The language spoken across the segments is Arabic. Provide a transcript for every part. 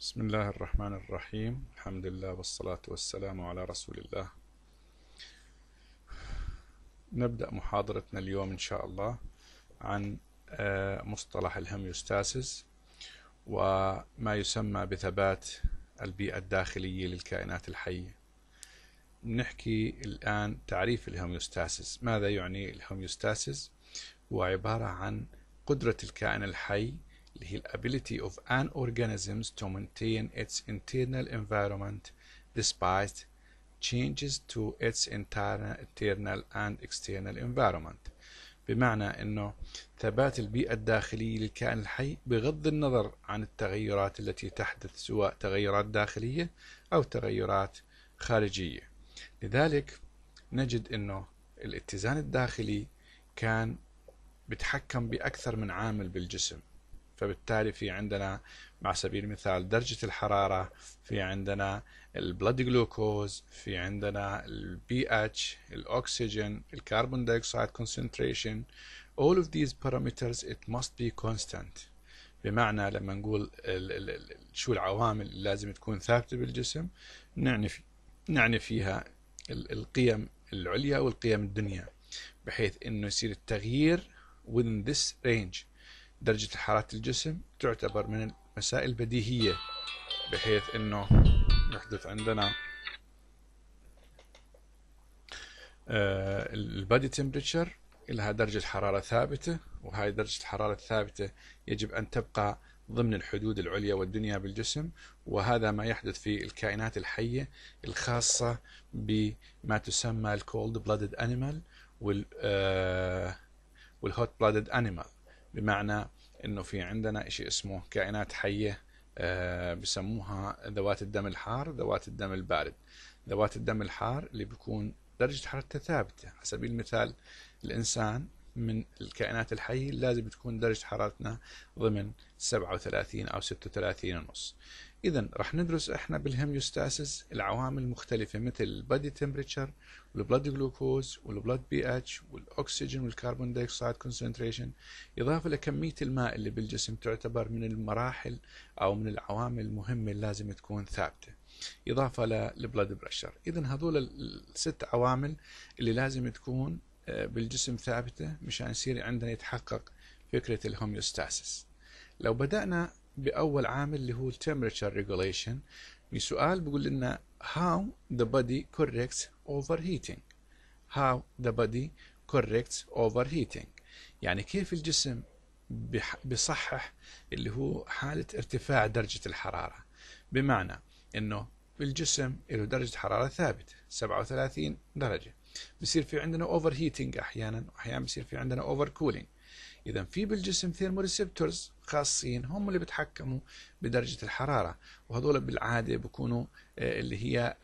بسم الله الرحمن الرحيم الحمد لله والصلاة والسلام على رسول الله نبدأ محاضرتنا اليوم إن شاء الله عن آه، مصطلح الهميوستاسيس وما يسمى بثبات البيئة الداخلية للكائنات الحية نحكي الآن تعريف الهوميوستاسيس ماذا يعني الهوميوستاسيس هو عبارة عن قدرة الكائن الحي اللي هي ability of an organism to maintain its internal environment despite changes to its internal and external environment بمعنى انه ثبات البيئة الداخلية للكائن الحي بغض النظر عن التغيرات التي تحدث سواء تغيرات داخلية او تغيرات خارجية لذلك نجد انه الاتزان الداخلي كان بتحكم بأكثر من عامل بالجسم فبالتالي في عندنا مع سبيل المثال درجة الحرارة في عندنا البلد جلوكوز في عندنا البي اتش الاكسجين الكربون دايوكسيد كونسنتريشن all of these parameters it must be constant بمعنى لما نقول الـ الـ شو العوامل اللي لازم تكون ثابتة بالجسم نعني في نعني فيها القيم العليا والقيم الدنيا بحيث انه يصير التغيير within this range درجة حرارة الجسم تعتبر من المسائل البديهية بحيث أنه يحدث عندنا آه، البادي تمبريتشر لها درجة حرارة ثابتة وهاي درجة الحرارة الثابتة يجب أن تبقى ضمن الحدود العليا والدنيا بالجسم وهذا ما يحدث في الكائنات الحية الخاصة بما تسمى الكولد بلادد أنيمال والهوت بلادد أنيمال بمعنى انه في عندنا شيء اسمه كائنات حيه آه، بسموها ذوات الدم الحار ذوات الدم البارد ذوات الدم الحار اللي بيكون درجة حرارتها ثابتة على سبيل المثال الإنسان من الكائنات الحية لازم تكون درجة حرارتنا ضمن 37 أو 36 ونص إذا رح ندرس احنا بالهيميوستاسيس العوامل المختلفة مثل البادي تمبريتشر والبلاد جلوكوز والبلاد بي اتش والأكسجين والكربون دايوكسيد كونسنتريشن إضافة لكمية الماء اللي بالجسم تعتبر من المراحل أو من العوامل المهمة اللي لازم تكون ثابتة إضافة للبلاد بريشر إذا هذول الست عوامل اللي لازم تكون آه، بالجسم ثابتة مشان يصير عندنا يتحقق فكرة الهوميوستاسيس لو بدأنا باول عامل اللي هو temperature regulation سؤال بيقول لنا how the body corrects overheating how the body corrects overheating يعني كيف الجسم بصحح اللي هو حالة ارتفاع درجة الحرارة بمعنى انه الجسم له درجة حرارة ثابتة 37 درجة بصير في عندنا overheating احيانا واحيانا بصير في عندنا overcooling إذا في بالجسم ثيرموريسبتورز خاصين هم اللي بيتحكموا بدرجة الحرارة وهذول بالعادة بيكونوا آه، اللي هي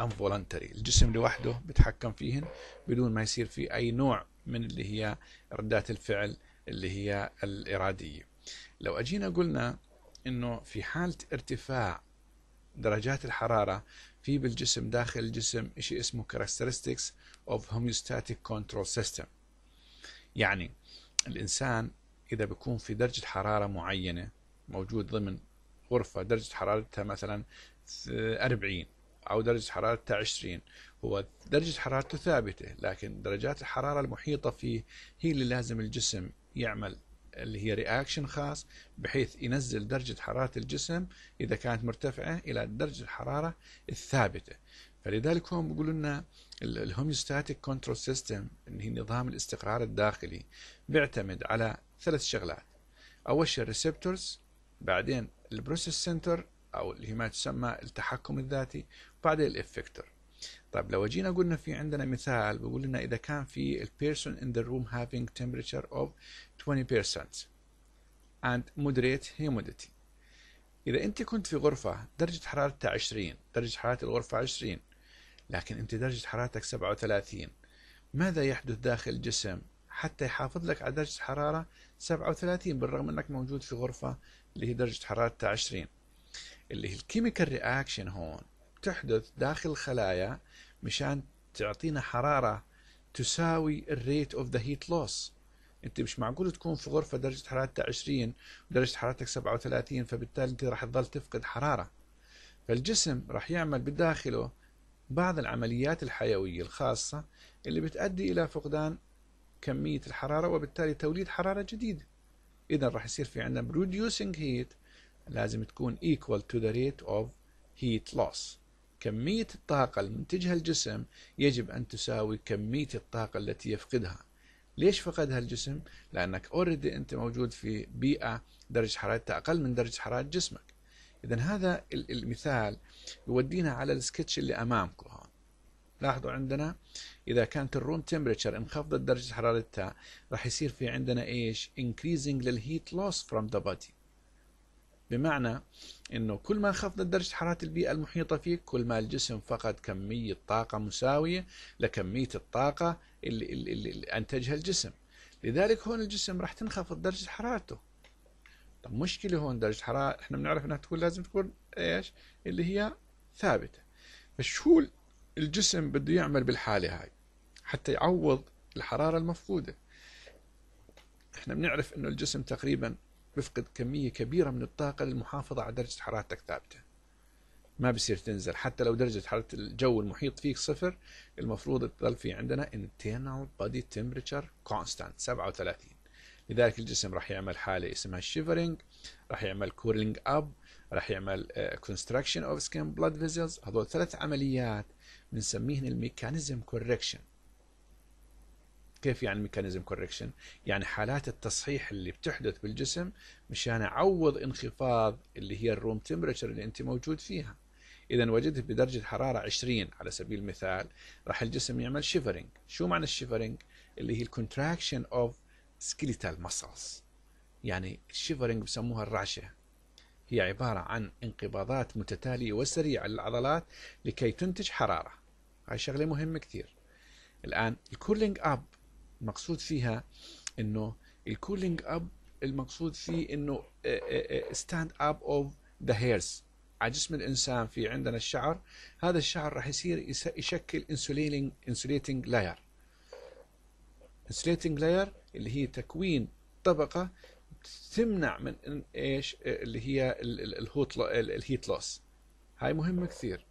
انفولنتري آه، آه، الجسم لوحده بيتحكم فيهن بدون ما يصير في أي نوع من اللي هي ردات الفعل اللي هي الإرادية لو أجينا قلنا أنه في حالة ارتفاع درجات الحرارة في بالجسم داخل الجسم شيء اسمه characteristics of homeostatic control system يعني الإنسان إذا بيكون في درجة حرارة معينة موجود ضمن غرفة درجة حرارتها مثلا 40 أو درجة حرارتها 20 هو درجة حرارته ثابتة لكن درجات الحرارة المحيطة فيه هي اللي لازم الجسم يعمل اللي هي رياكشن خاص بحيث ينزل درجة حرارة الجسم إذا كانت مرتفعة إلى درجة الحرارة الثابتة فلذلك هم بيقولوا لنا الهوميوستاتيك كنترول سيستم اللي هي نظام الاستقرار الداخلي بيعتمد على ثلاث شغلات اول شيء الريسبتورز بعدين البروسيس سنتر او اللي هي ما تسمى التحكم الذاتي وبعدين الافكتور طيب لو جينا قلنا في عندنا مثال بيقول لنا اذا كان في البيرسون ان ذا روم هافينج تمبريتشر اوف 20% and moderate humidity اذا انت كنت في غرفه درجه حرارتها 20 درجه حراره الغرفه 20 لكن أنت درجة حرارتك 37 ماذا يحدث داخل الجسم حتى يحافظ لك على درجة حرارة 37 بالرغم أنك موجود في غرفة اللي هي درجة حرارتها 20 اللي هي الكيميكال رياكشن هون تحدث داخل الخلايا مشان تعطينا حرارة تساوي الريت اوف ذا هيت لوس انت مش معقول تكون في غرفة درجة حرارتها 20 ودرجة حرارتك 37 فبالتالي انت راح تظل تفقد حرارة فالجسم راح يعمل بداخله بعض العمليات الحيوية الخاصة اللي بتؤدي إلى فقدان كمية الحرارة وبالتالي توليد حرارة جديدة إذا راح يصير في عندنا producing heat لازم تكون equal to the rate of heat loss كمية الطاقة المنتجها الجسم يجب أن تساوي كمية الطاقة التي يفقدها ليش فقدها الجسم؟ لأنك اوريدي أنت موجود في بيئة درجة حرارتها أقل من درجة حرارة جسمك إذا هذا المثال يودينا على السكتش اللي امامكم هون لاحظوا عندنا اذا كانت الروم تمبريتشر انخفضت درجه حرارتها راح يصير في عندنا ايش increasing للهيت لوس فروم ذا body بمعنى انه كل ما انخفضت درجه حراره البيئه المحيطه فيك كل ما الجسم فقد كميه طاقه مساويه لكميه الطاقه اللي, اللي, اللي انتجها الجسم لذلك هون الجسم راح تنخفض درجه حرارته طب مشكله هون درجه حراره احنا بنعرف انها تكون لازم تكون ايش اللي هي ثابته فشو الجسم بده يعمل بالحاله هاي حتى يعوض الحراره المفقوده احنا بنعرف انه الجسم تقريبا بفقد كميه كبيره من الطاقه للمحافظه على درجه حرارتك ثابته ما بصير تنزل حتى لو درجة حرارة الجو المحيط فيك صفر المفروض تظل في عندنا internal body temperature constant 37 لذلك الجسم راح يعمل حالة اسمها shivering راح يعمل cooling up راح يعمل كونستراكشن اوف سكن بلاد فيزلز هذول ثلاث عمليات بنسميهن الميكانيزم كوركشن كيف يعني ميكانيزم كوركشن؟ يعني حالات التصحيح اللي بتحدث بالجسم مشان اعوض انخفاض اللي هي الروم تمبرتشر اللي انت موجود فيها. اذا وجدت بدرجه حراره 20 على سبيل المثال راح الجسم يعمل شيفرنج، شو معنى الشيفرنج؟ اللي هي الكونتراكشن اوف سكيليتال ماسلز يعني الشيفرنج بسموها الرعشه هي عبارة عن انقباضات متتالية وسريعة للعضلات لكي تنتج حرارة هاي شغلة مهمة كثير الآن الكولينج أب المقصود فيها أنه الكولينج أب المقصود فيه أنه ستاند أب أوف ذا هيرز على جسم الإنسان في عندنا الشعر هذا الشعر راح يصير يشكل انسوليتنج انسوليتنج لاير انسوليتنج لاير اللي هي تكوين طبقة تمنع من ايش اللي هي الهيت لوس هاي مهمه كثير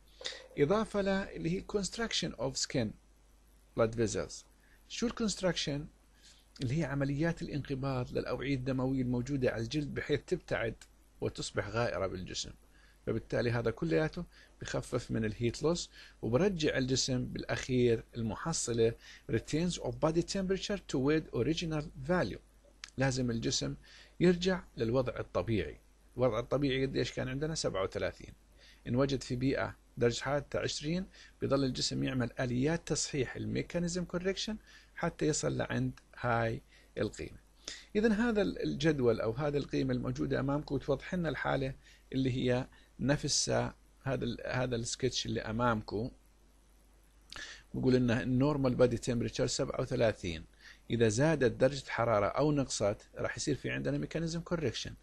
اضافه لها اللي هي construction اوف سكن بلاد فيزلز شو الكونستراكشن اللي هي عمليات الانقباض للاوعيه الدمويه الموجوده على الجلد بحيث تبتعد وتصبح غائره بالجسم فبالتالي هذا كلياته بخفف من الهيت لوس وبرجع الجسم بالاخير المحصله ريتينز اوف بادي temperature to its original value لازم الجسم يرجع للوضع الطبيعي الوضع الطبيعي قديش كان عندنا 37 إن وجد في بيئة درجة حرارة 20 بيظل الجسم يعمل آليات تصحيح الميكانيزم كوركشن حتى يصل لعند هاي القيمة إذا هذا الجدول أو هذه القيمة الموجودة أمامكم توضح لنا الحالة اللي هي نفسها هذا هذا السكتش اللي أمامكم بقول لنا النورمال بادي تمبريتشر 37 اذا زادت درجه حراره او نقصت راح يصير في عندنا ميكانيزم كوركشن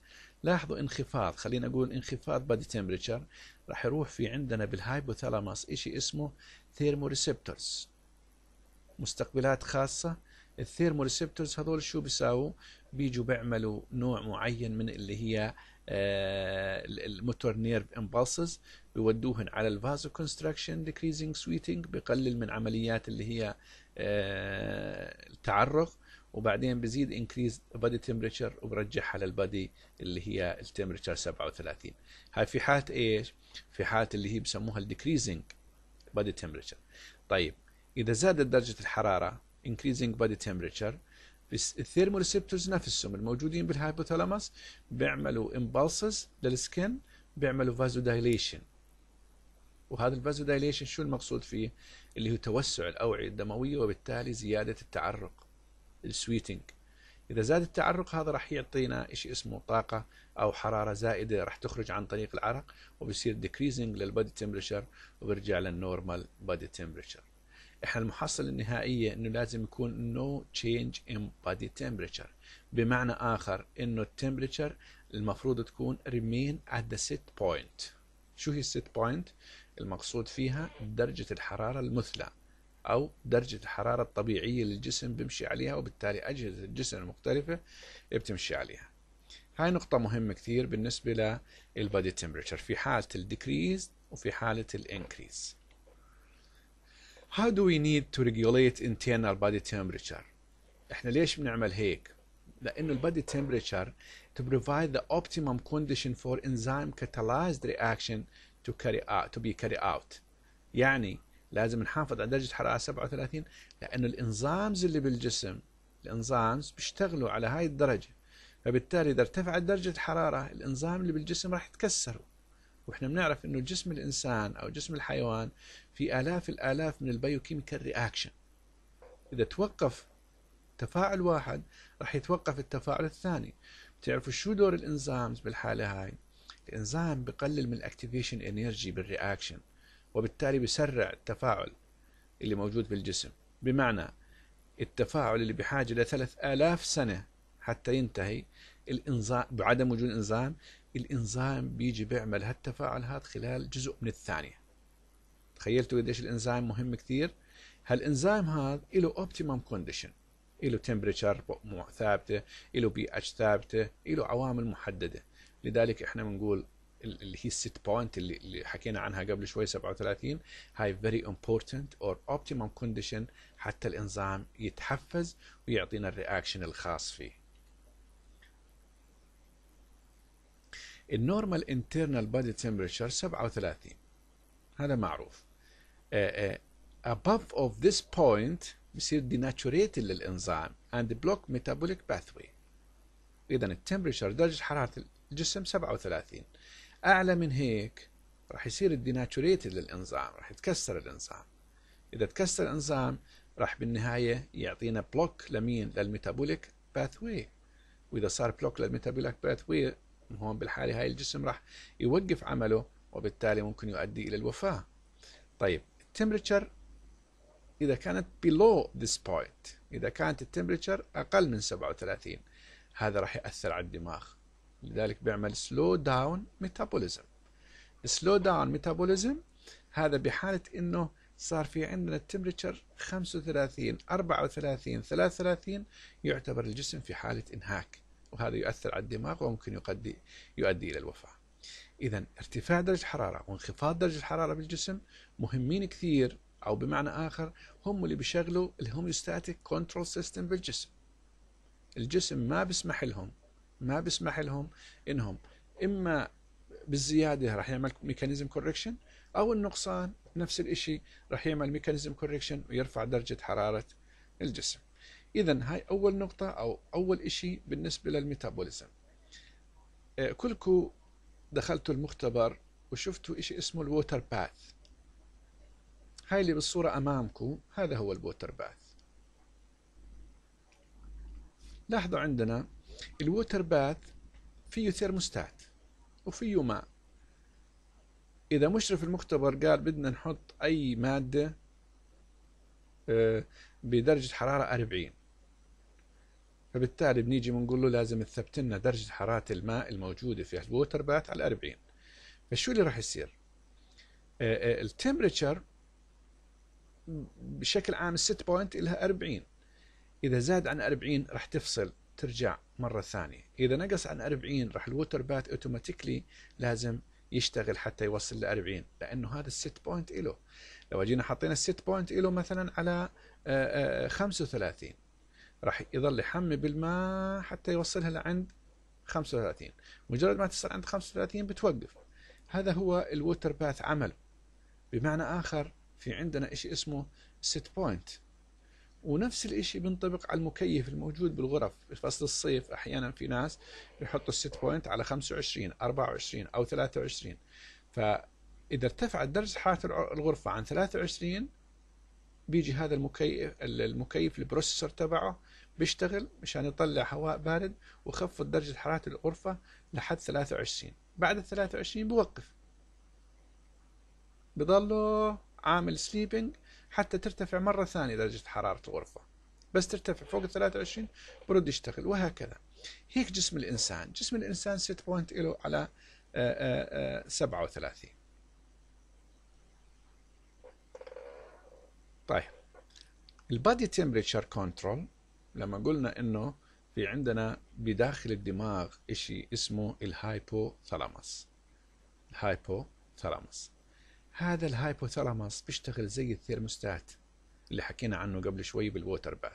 لاحظوا انخفاض خلينا نقول انخفاض بادي تمبريتشر راح يروح في عندنا بالهايبوثالاموس شيء اسمه ثيرموريسبتورز مستقبلات خاصه الثيرموريسبتورز هذول شو بيساووا بيجوا بيعملوا نوع معين من اللي هي الموتور نيرف امبلسز بيودوهن على الفازو كونستراكشن ديكريزنج سويتنج بقلل من عمليات اللي هي آه، التعرق وبعدين بزيد انكريز بادي تمبريتشر وبرجعها للبادي اللي هي التمبريتشر 37 هاي في حاله ايش؟ في حاله اللي هي بسموها الديكريزنج بادي تمبريتشر طيب اذا زادت درجه الحراره increasing body الثيرمو الثيرموريسبتورز نفسهم الموجودين بالهايبوثالاموس بيعملوا امبالسز للسكن بيعملوا فازو دايليشن وهذا الفازو دايليشن شو المقصود فيه؟ اللي هو توسع الأوعية الدموية وبالتالي زيادة التعرق السويتنج إذا زاد التعرق هذا راح يعطينا شيء اسمه طاقة أو حرارة زائدة راح تخرج عن طريق العرق وبصير ديكريزنج للبادي تمبرشر وبرجع للنورمال بادي تمبرشر احنا المحصلة النهائية انه لازم يكون نو تشينج ان بادي تمبرشر بمعنى اخر انه التمبرتشر المفروض تكون ريمين ات ذا سيت بوينت شو هي السيت بوينت؟ المقصود فيها درجة الحرارة المثلى أو درجة الحرارة الطبيعية للجسم بيمشي عليها وبالتالي أجهزة الجسم المختلفة بتمشي عليها هاي نقطة مهمة كثير بالنسبة للبادي تمبرتشر في حالة الديكريز وفي حالة الانكريز How do we need to regulate internal body temperature? احنا ليش بنعمل هيك؟ لأنه البادي temperature to provide the optimum condition for enzyme catalyzed reaction to carry out to be carried out يعني لازم نحافظ على درجة حرارة 37 لأنه الإنزيمز اللي بالجسم الإنزيمز بيشتغلوا على هاي الدرجة فبالتالي إذا ارتفعت درجة الحرارة الإنزيم اللي بالجسم راح يتكسروا واحنا بنعرف انه جسم الانسان او جسم الحيوان في الاف الالاف من البيوكيميكال رياكشن اذا توقف تفاعل واحد راح يتوقف التفاعل الثاني بتعرفوا شو دور الإنزيمز بالحاله هاي الإنزيم بقلل من الأكتيفيشن إنرجي بالرياكشن وبالتالي بسرع التفاعل اللي موجود بالجسم بمعنى التفاعل اللي بحاجة ل 3000 سنة حتى ينتهي الإنزيم بعدم وجود إنزيم الإنزيم بيجي بيعمل هالتفاعل هذا خلال جزء من الثانية تخيلتوا قديش الإنزيم مهم كثير هالإنزيم هذا له اوبتيمم كونديشن له تمبريتشر ثابته له بي اتش ثابته له عوامل محدده لذلك احنا بنقول اللي هي الست بوينت اللي, اللي حكينا عنها قبل شوي 37 هاي فيري امبورتنت اور اوبتيمم كونديشن حتى الانزيم يتحفز ويعطينا الرياكشن الخاص فيه النورمال internal body temperature 37 هذا معروف above of this point بصير denaturation للانزيم and block metabolic pathway اذا التمبريتشر درجه حراره الجسم 37 أعلى من هيك راح يصير الديناتوريتد للإنزيم راح يتكسر الإنزيم إذا تكسر الإنزيم راح بالنهاية يعطينا بلوك لمين للميتابوليك باثوي وإذا صار بلوك للميتابوليك باثوي هون بالحالة هاي الجسم راح يوقف عمله وبالتالي ممكن يؤدي إلى الوفاة طيب التمبريتشر إذا كانت بيلو ذس بوينت إذا كانت التمبريتشر أقل من 37 هذا راح يأثر على الدماغ لذلك بيعمل سلو داون ميتابوليزم سلو داون ميتابوليزم هذا بحالة انه صار في عندنا التمبريتشر 35 34 33 يعتبر الجسم في حالة انهاك وهذا يؤثر على الدماغ وممكن يؤدي يؤدي الى الوفاة. اذا ارتفاع درجة الحرارة وانخفاض درجة الحرارة بالجسم مهمين كثير او بمعنى اخر هم اللي بيشغلوا الهوميوستاتيك كنترول سيستم بالجسم. الجسم ما بيسمح لهم ما بيسمح لهم انهم اما بالزياده راح يعمل ميكانيزم كوركشن او النقصان نفس الشيء راح يعمل ميكانيزم كوركشن ويرفع درجه حراره الجسم اذا هاي اول نقطه او اول شيء بالنسبه للميتابوليزم آه، كلكم دخلتوا المختبر وشفتوا شيء اسمه الووتر باث هاي اللي بالصوره امامكم هذا هو الووتر باث لاحظوا عندنا الووتر باث فيه ثيرموستات وفيه ماء إذا مشرف المختبر قال بدنا نحط أي مادة آه، بدرجة حرارة 40 فبالتالي بنيجي بنقول له لازم تثبت لنا درجة حرارة الماء الموجودة في الووتر باث على 40 فشو اللي راح يصير؟ آه، آه، التمبريتشر بشكل عام الست بوينت لها 40 إذا زاد عن 40 راح تفصل ترجع مره ثانيه اذا نقص عن 40 راح الوتر بات اوتوماتيكلي لازم يشتغل حتى يوصل ل 40 لانه هذا السيت بوينت له لو جينا حطينا السيت بوينت له مثلا على 35 آه، آه، راح يظل يحمي بالماء حتى يوصلها لعند 35 مجرد ما تصل عند 35 بتوقف هذا هو الووتر باث عمله بمعنى اخر في عندنا شيء اسمه سيت بوينت ونفس الاشي بينطبق على المكيف الموجود بالغرف بفصل الصيف احيانا في ناس بيحطوا الست بوينت على 25 24 او 23 فاذا ارتفعت درجه حراره الغرفه عن 23 بيجي هذا المكيف المكيف البروسيسور تبعه بيشتغل مشان يطلع هواء بارد ويخفض درجه حراره الغرفه لحد 23 بعد ال 23 بوقف بضله عامل سليبنج حتى ترتفع مرة ثانية درجة حرارة الغرفة بس ترتفع فوق ال 23 برد يشتغل وهكذا هيك جسم الإنسان جسم الإنسان سيت بوينت له على 37 آه، آه، آه، طيب البادي تمبريتشر كنترول لما قلنا انه في عندنا بداخل الدماغ شيء اسمه الهايبو ثلامس الهايبو ثلامس هذا الهايبوثالاموس بيشتغل زي الثيرموستات اللي حكينا عنه قبل شوي بالووتر باث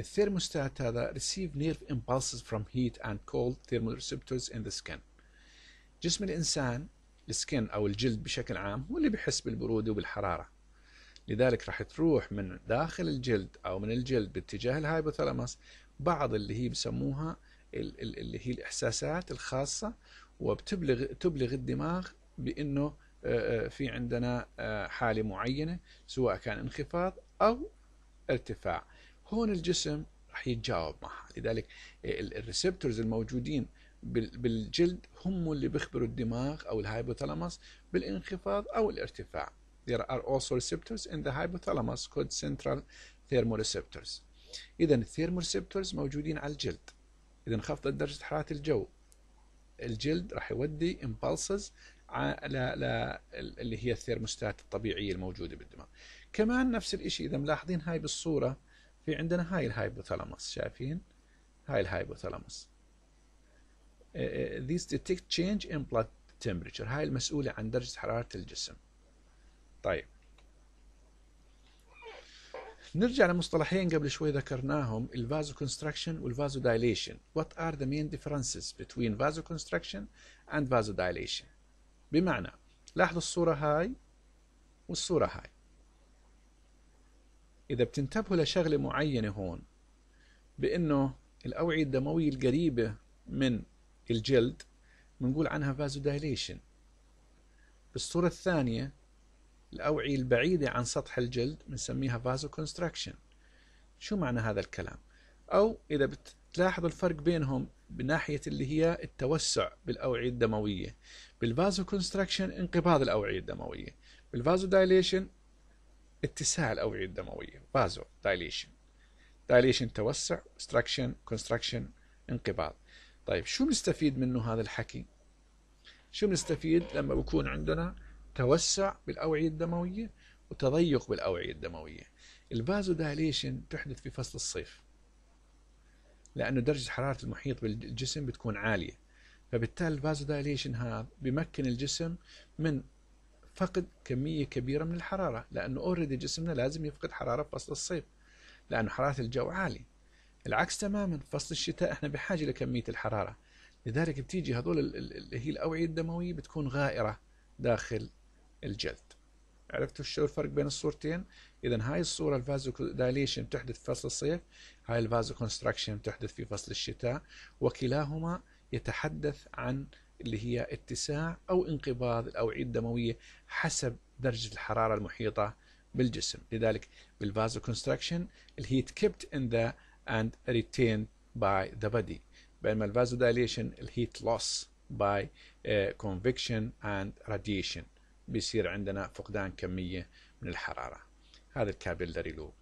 الثيرموستات هذا receive nerve impulses from heat and cold thermoreceptors in the skin جسم الإنسان السكن أو الجلد بشكل عام هو اللي بيحس بالبرودة وبالحرارة لذلك راح تروح من داخل الجلد أو من الجلد باتجاه الهايبوثالاموس بعض اللي هي بسموها اللي هي الإحساسات الخاصة وبتبلغ تبلغ الدماغ بأنه آه، آه، في عندنا آه، حالة معينة سواء كان انخفاض أو ارتفاع هون الجسم راح يتجاوب معها لذلك الريسبتورز الموجودين بالجلد هم اللي بيخبروا الدماغ أو الهايبوثالاموس بالانخفاض أو الارتفاع There are also receptors in the hypothalamus called central thermoreceptors إذا الثيرموريسبتورز موجودين على الجلد إذا انخفضت درجة حرارة الجو الجلد راح يودي impulses على اللي هي الثيرموستات الطبيعيه الموجوده بالدماغ كمان نفس الشيء اذا ملاحظين هاي بالصوره في عندنا هاي الهايبوثالاموس شايفين هاي الهايبوثالاموس إيه، إيه، these detect change in blood temperature هاي المسؤولة عن درجة حرارة الجسم طيب نرجع لمصطلحين قبل شوي ذكرناهم الفازو كونستراكشن والفازو دايليشن what are the main differences between vasoconstruction and vasodilation بمعنى لاحظوا الصورة هاي والصورة هاي إذا بتنتبهوا لشغلة معينة هون بأنه الأوعية الدموية القريبة من الجلد بنقول عنها فازودايليشن بالصورة الثانية الأوعية البعيدة عن سطح الجلد بنسميها فازو كونستراكشن شو معنى هذا الكلام؟ أو إذا بتلاحظوا الفرق بينهم بناحية اللي هي التوسع بالأوعية الدموية بالفازو كونستراكشن انقباض الاوعيه الدمويه بالفازو دايليشن اتساع الاوعيه الدمويه فازو دايليشن دايليشن توسع استراكشن كونستراكشن انقباض طيب شو بنستفيد منه هذا الحكي شو بنستفيد لما بكون عندنا توسع بالاوعيه الدمويه وتضيق بالاوعيه الدمويه الفازو دايليشن تحدث في فصل الصيف لانه درجه حراره المحيط بالجسم بتكون عاليه فبالتالي الفازودايليشن هذا بيمكن الجسم من فقد كمية كبيرة من الحرارة لأنه اوريدي جسمنا لازم يفقد حرارة بفصل الصيف لأنه حرارة الجو عالي العكس تماما فصل الشتاء احنا بحاجة لكمية الحرارة لذلك بتيجي هذول اللي هي الأوعية الدموية بتكون غائرة داخل الجلد عرفتوا شو الفرق بين الصورتين؟ إذا هاي الصورة الفازو دايليشن بتحدث في فصل الصيف، هاي الفازو كونستراكشن بتحدث في فصل الشتاء، وكلاهما يتحدث عن اللي هي اتساع أو انقباض الأوعية الدموية حسب درجة الحرارة المحيطة بالجسم لذلك بالفازو كونستراكشن الهيت كيبت ان ذا اند ريتين باي ذا بدي بينما الفازو دايليشن الهيت لوس باي كونفكشن اند راديشن بيصير عندنا فقدان كمية من الحرارة هذا الكابيلاري لوب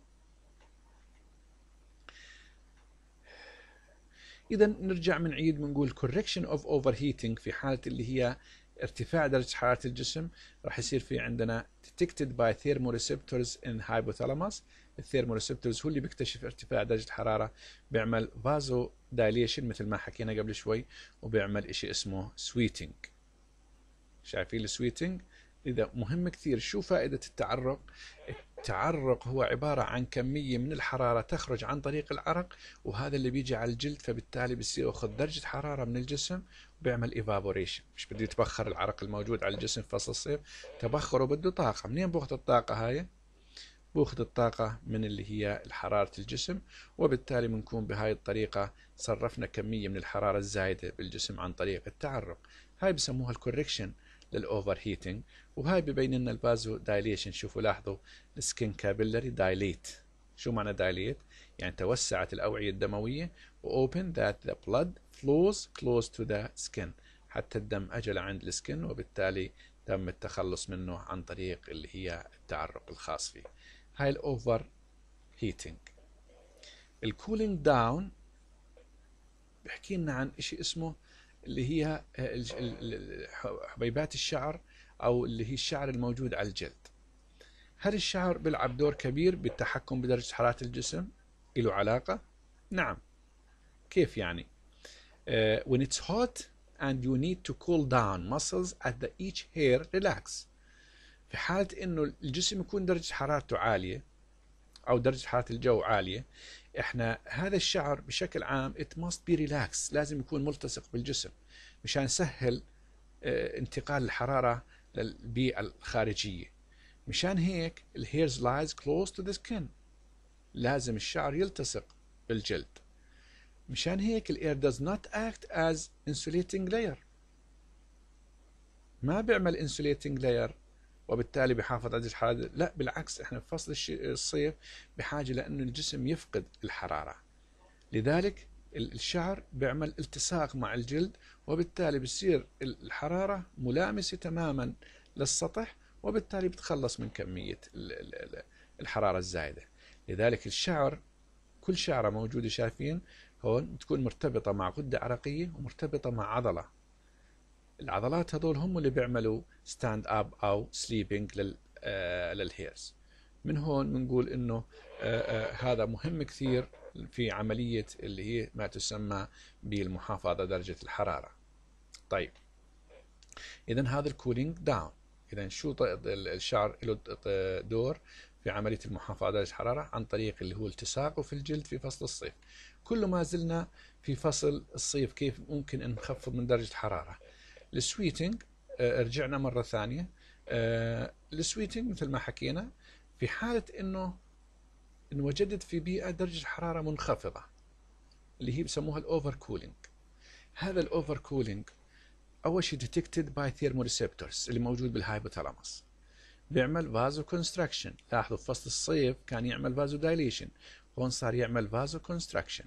اذا نرجع بنعيد بنقول correction of overheating في حاله اللي هي ارتفاع درجه حراره الجسم راح يصير في عندنا detected by thermoreceptors in hypothalamus الثيرموريسبتورز هو اللي بيكتشف ارتفاع درجه الحراره بيعمل فازو دايليشن مثل ما حكينا قبل شوي وبيعمل شيء اسمه سويتنج شايفين السويتنج اذا مهم كثير شو فائده التعرق التعرق هو عبارة عن كمية من الحرارة تخرج عن طريق العرق وهذا اللي بيجي على الجلد فبالتالي بيصير ياخذ درجة حرارة من الجسم وبيعمل ايفابوريشن مش بده يتبخر العرق الموجود على الجسم فصل الصيف تبخره بده طاقة منين بوخذ الطاقة هاي بوخذ الطاقة من اللي هي حرارة الجسم وبالتالي بنكون بهاي الطريقة صرفنا كمية من الحرارة الزايدة بالجسم عن طريق التعرق هاي بسموها الكوركشن للاوفر هيتنج وهاي ببين لنا البازو دايليشن شوفوا لاحظوا السكن كابيلري دايليت شو معنى دايليت؟ يعني توسعت الأوعية الدموية وopen that the blood flows close to the skin حتى الدم أجل عند السكن وبالتالي تم التخلص منه عن طريق اللي هي التعرق الخاص فيه هاي الأوفر هيتنج الكولينج داون بحكي لنا عن شيء اسمه اللي هي حبيبات الشعر أو اللي هي الشعر الموجود على الجلد هل الشعر بيلعب دور كبير بالتحكم بدرجة حرارة الجسم؟ له علاقة؟ نعم كيف يعني؟ Uh, when it's hot and you need to cool down muscles at the each hair relax في حالة انه الجسم يكون درجة حرارته عالية او درجة حرارة الجو عالية احنا هذا الشعر بشكل عام it must be relaxed لازم يكون ملتصق بالجسم مشان سهل uh, انتقال الحرارة للبيئة الخارجية مشان هيك الهيرز لايز كلوز تو ذا سكن لازم الشعر يلتصق بالجلد مشان هيك الاير does not act as insulating layer ما بيعمل insulating layer وبالتالي بحافظ على الحرارة لا بالعكس احنا في فصل الصيف بحاجة لأنه الجسم يفقد الحرارة لذلك الشعر بيعمل التصاق مع الجلد وبالتالي بتصير الحرارة ملامسة تماما للسطح وبالتالي بتخلص من كمية الحرارة الزايدة لذلك الشعر كل شعرة موجودة شايفين هون بتكون مرتبطة مع غدة عرقية ومرتبطة مع عضلة العضلات هذول هم اللي بيعملوا ستاند اب او سليبنج آه، للهيرز من هون بنقول انه آه، آه، هذا مهم كثير في عملية اللي هي ما تسمى بالمحافظة درجة الحرارة طيب إذا هذا الكولينج داون إذا شو الشعر له دور في عملية المحافظة على درجة الحرارة عن طريق اللي هو التصاقه في الجلد في فصل الصيف كل ما زلنا في فصل الصيف كيف ممكن أن نخفض من درجة الحرارة السويتنج آه، رجعنا مرة ثانية آه، السويتنج مثل ما حكينا في حالة أنه انوجدت في بيئة درجة حرارة منخفضة اللي هي بسموها الأوفر كولينج هذا الأوفر كولينج أول شيء ديتكتد باي ثيرموريسبتورز اللي موجود بالهايبوثالاموس بيعمل فازو كونستراكشن لاحظوا في فصل الصيف كان يعمل فازو دايليشن هون صار يعمل فازو كونستراكشن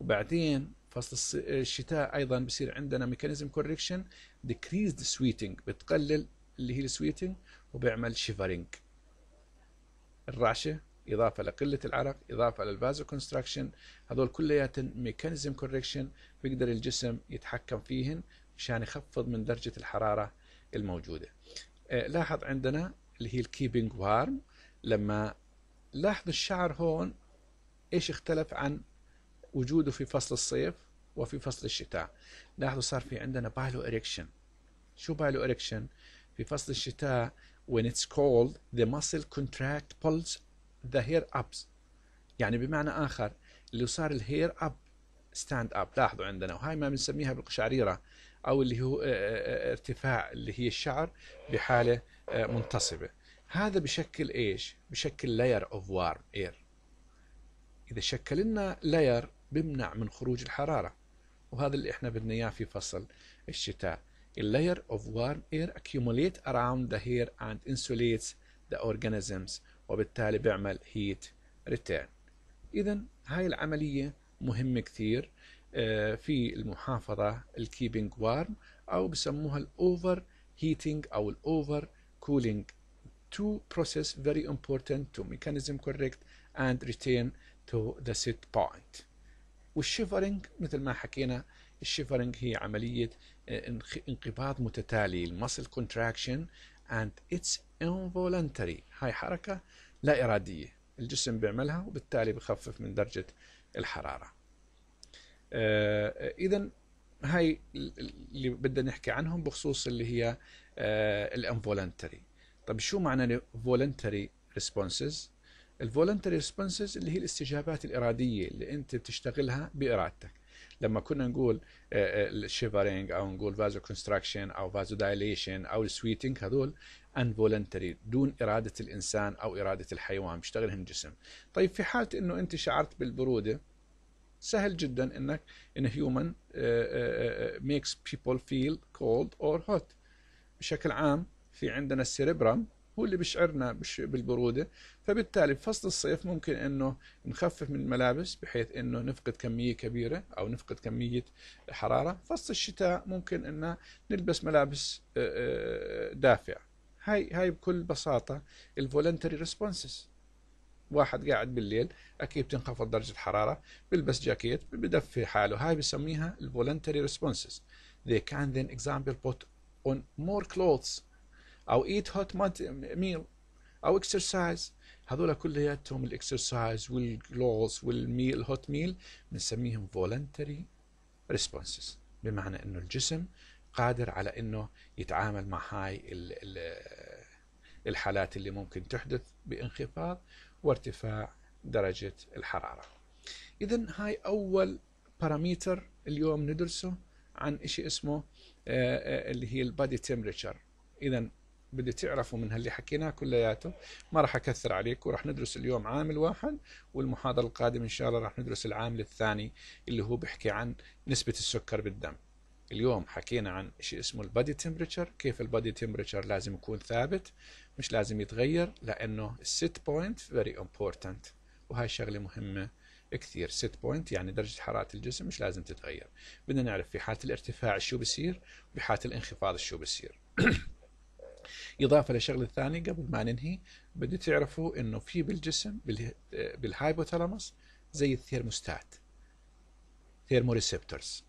وبعدين فصل الشتاء ايضا بصير عندنا ميكانيزم كوركشن ديكريزد سويتنج بتقلل اللي هي السويتنج وبيعمل شيفرنج الرعشه اضافه لقله العرق اضافه للفازو كونستراكشن هذول كلياتهم ميكانيزم كوركشن بيقدر الجسم يتحكم فيهن مشان يخفض من درجه الحراره الموجوده آه، لاحظ عندنا اللي هي الكيبنج وارم لما لاحظ الشعر هون ايش اختلف عن وجوده في فصل الصيف وفي فصل الشتاء لاحظوا صار في عندنا بايلو اريكشن شو بايلو اريكشن في فصل الشتاء when it's cold the muscle contract pulls ذا هير ابس يعني بمعنى اخر اللي صار الهير اب ستاند اب لاحظوا عندنا وهاي ما بنسميها بالقشعريره او اللي هو آه، آه، آه، ارتفاع اللي هي الشعر بحاله منتصبه هذا بشكل ايش بشكل لاير اوف وارم اير اذا شكل لنا لاير بمنع من خروج الحراره وهذا اللي احنا بدنا اياه في فصل الشتاء اللاير اوف وارم اير accumulate اراوند ذا هير اند insulates ذا organisms وبالتالي بيعمل هيت ريتيرن اذا هاي العمليه مهمه كثير آه، في المحافظه الكيبنج وارم او بسموها الاوفر هيتنج او الاوفر كولينج two process very important to mechanism correct and return to the set point والشيفرنج مثل ما حكينا الشيفرنج هي عملية آه، انقباض متتالي المسل كونتراكشن and its involuntary هاي حركة لا إرادية الجسم بيعملها وبالتالي بخفف من درجة الحرارة آه، إذا هاي اللي بدنا نحكي عنهم بخصوص اللي هي آه، الانفولنتري طب شو معنى voluntary responses الفولنتري ريسبونسز اللي هي الاستجابات الاراديه اللي انت بتشتغلها بارادتك لما كنا نقول الشيفرينج آه، او نقول فازو كونستراكشن او فازو دايليشن او السويتنج هذول unvoluntary دون إرادة الإنسان أو إرادة الحيوان بيشتغلهم الجسم طيب في حالة أنه أنت شعرت بالبرودة سهل جدا أنك إن هيومن ميكس بيبل فيل كولد اور هوت بشكل عام في عندنا السيربرم هو اللي بيشعرنا بالبرودة فبالتالي بفصل الصيف ممكن أنه نخفف من الملابس بحيث أنه نفقد كمية كبيرة أو نفقد كمية حرارة فصل الشتاء ممكن أن نلبس ملابس آه، آه، دافئة هاي هاي بكل بساطه الفولنتري ريسبونسز واحد قاعد بالليل اكيد بتنخفض درجه الحراره بلبس جاكيت بدفي حاله هاي بسميها الفولنتري ريسبونسز they can then example put on more clothes او eat hot meal او exercise هذول كلياتهم الاكسرسايز والكلوز والميل هوت ميل بنسميهم فولنتري ريسبونسز بمعنى انه الجسم قادر على انه يتعامل مع هاي الحالات اللي ممكن تحدث بانخفاض وارتفاع درجة الحرارة إذا هاي أول باراميتر اليوم ندرسه عن شيء اسمه آه، آه، اللي هي البادي تمبرتشر. إذا بدي تعرفوا من هاللي حكيناه كلياته ما راح اكثر عليكم وراح ندرس اليوم عامل واحد والمحاضره القادمه ان شاء الله راح ندرس العامل الثاني اللي هو بيحكي عن نسبه السكر بالدم اليوم حكينا عن شيء اسمه البادي تمبريتشر كيف البادي تمبريتشر لازم يكون ثابت مش لازم يتغير لانه الست بوينت فيري امبورتنت وهاي الشغله مهمه كثير ست بوينت يعني درجه حراره الجسم مش لازم تتغير بدنا نعرف في حاله الارتفاع شو بصير وفي حاله الانخفاض شو بصير إضافة لشغله ثانيه قبل ما ننهي بدي تعرفوا إنه في بالجسم بالهايبوثالاموس زي الثيرموستات ثيرموريسبتورز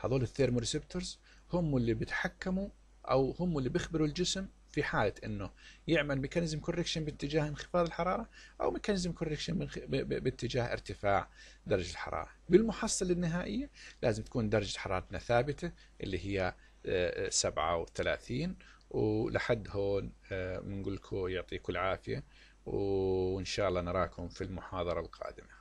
هذول الثيرموريسبتورز هم اللي بيتحكموا او هم اللي بيخبروا الجسم في حاله انه يعمل ميكانيزم كوركشن باتجاه انخفاض الحراره او ميكانيزم كوركشن باتجاه ارتفاع درجه الحراره بالمحصله النهائيه لازم تكون درجه حرارتنا ثابته اللي هي 37 آه، ولحد هون بنقول آه، لكم يعطيكم العافيه وان شاء الله نراكم في المحاضره القادمه